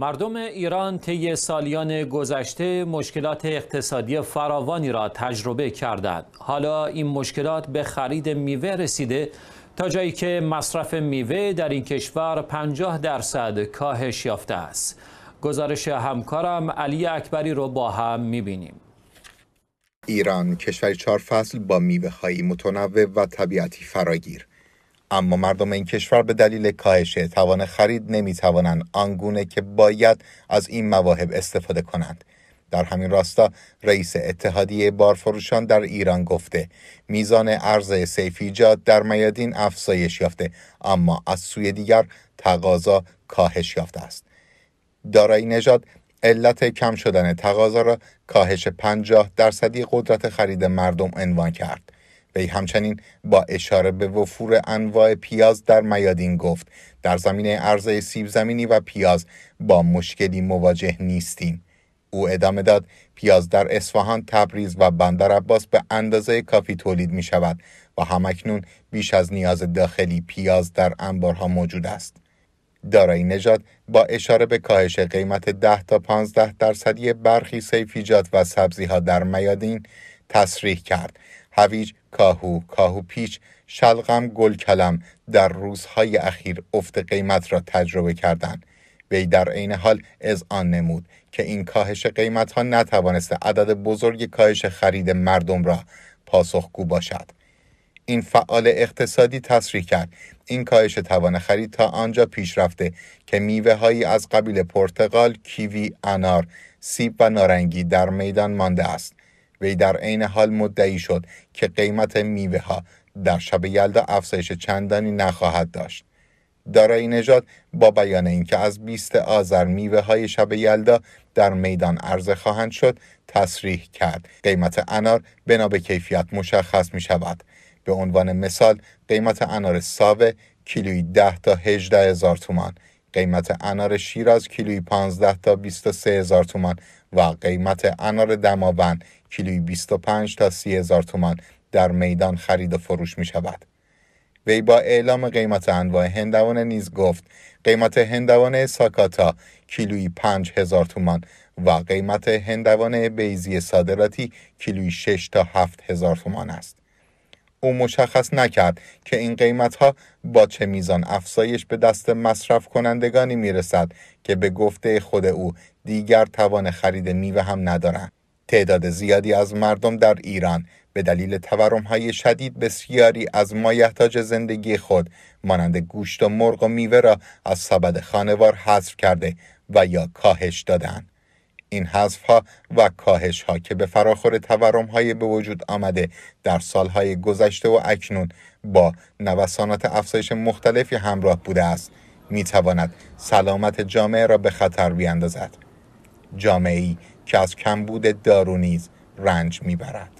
مردم ایران طی سالیان گذشته مشکلات اقتصادی فراوانی را تجربه کردند. حالا این مشکلات به خرید میوه رسیده تا جایی که مصرف میوه در این کشور 50 درصد کاهش یافته است. گزارش همکارم علی اکبری رو با هم میبینیم. ایران کشوری چهار فصل با میوه متنوع و طبیعتی فراگیر اما مردم این کشور به دلیل کاهش توان خرید نمی توانند آنگونه که باید از این مواهب استفاده کنند در همین راستا رئیس اتحادیه بارفروشان در ایران گفته میزان ارز سیفیجات در میادین افزایش یافته اما از سوی دیگر تقاضا کاهش یافته است دارایی نژاد علت کم شدن تقاضا را کاهش 50 درصدی قدرت خرید مردم عنوان کرد وی همچنین با اشاره به وفور انواع پیاز در میادین گفت در زمینه عرضه سیب زمینی و پیاز با مشکلی مواجه نیستیم او ادامه داد پیاز در اصفهان، تبریز و بندر عباس به اندازه کافی تولید می شود و همکنون بیش از نیاز داخلی پیاز در انبارها موجود است. دارایی نجات با اشاره به کاهش قیمت 10 تا 15 درصدی برخی سیفیجات و سبزیها در میادین تصریح کرد هویج کاهو کاهو پیچ شلغم گل کلم در روزهای اخیر افت قیمت را تجربه کردند وی در عین حال آن نمود که این کاهش قیمت ها نتوانسته عدد بزرگ کاهش خرید مردم را پاسخگو باشد این فعال اقتصادی تصریح کرد این کاهش توان خرید تا آنجا پیش رفته که میوه هایی از قبیل پرتغال، کیوی، انار، سیب و نارنگی در میدان مانده است وی در عین حال مدعی شد که قیمت میوه ها در شب یلدا افزایش چندانی نخواهد داشت دارایی نژاد با بیان اینکه از 20 آذر میوه های شب یلدا در میدان عرضه خواهند شد تصریح کرد قیمت انار بنا به کیفیت مشخص می شود به عنوان مثال قیمت انار ساوه کیلویی 10 تا 18 هزار تومان قیمت انار شیراز کیلوی 15 تا 23 هزار تومان و قیمت انار دماون کیلوی 25 تا 30 هزار تومان در میدان خرید و فروش می شود. وی با اعلام قیمت انواع هندوانه نیز گفت قیمت هندوانه ساکاتا کیلوی 5 هزار تومان و قیمت هندوانه بیزی صادراتی کیلوی 6 تا 7 هزار تومان است. او مشخص نکرد که این قیمت ها با چه میزان افزایش به دست مصرف کنندگانی میرسد که به گفته خود او دیگر توان خرید میوه هم ندارند. تعداد زیادی از مردم در ایران به دلیل تورم های شدید بسیاری از مایحتاج زندگی خود مانند گوشت و مرغ و میوه را از سبد خانوار حذف کرده و یا کاهش دادند. این حذف ها و کاهش ها که به فراخور تورم های به وجود آمده در سال های گذشته و اکنون با نوسانات افزایش مختلفی همراه بوده است می تواند سلامت جامعه را به خطر بیاندازد جامعه ای که از کمبود دارو نیز رنج می برد.